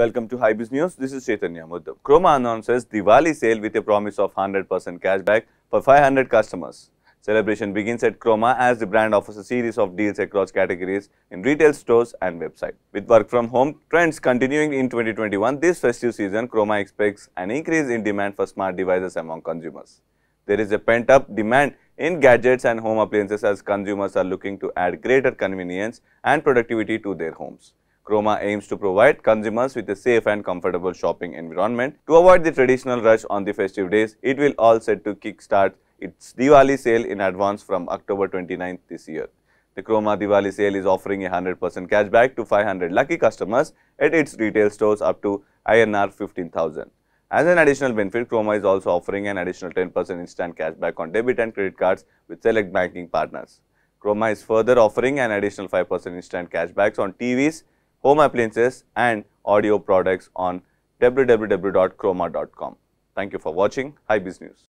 Welcome to Hybiz News. This is Chaitanya Muddam. Chroma announces Diwali sale with a promise of 100% cashback for 500 customers. Celebration begins at Chroma as the brand offers a series of deals across categories in retail stores and website. With work from home trends continuing in 2021, this festive season, Chroma expects an increase in demand for smart devices among consumers. There is a pent-up demand in gadgets and home appliances as consumers are looking to add greater convenience and productivity to their homes. Chroma aims to provide consumers with a safe and comfortable shopping environment. To avoid the traditional rush on the festive days, it will all set to kickstart its Diwali sale in advance from October 29th this year. The Chroma Diwali sale is offering a 100% cashback to 500 lucky customers at its retail stores up to INR 15,000. As an additional benefit, Chroma is also offering an additional 10% instant cashback on debit and credit cards with select banking partners. Chroma is further offering an additional 5% instant cashbacks on TVs home appliances and audio products on www.chroma.com. Thank you for watching High News.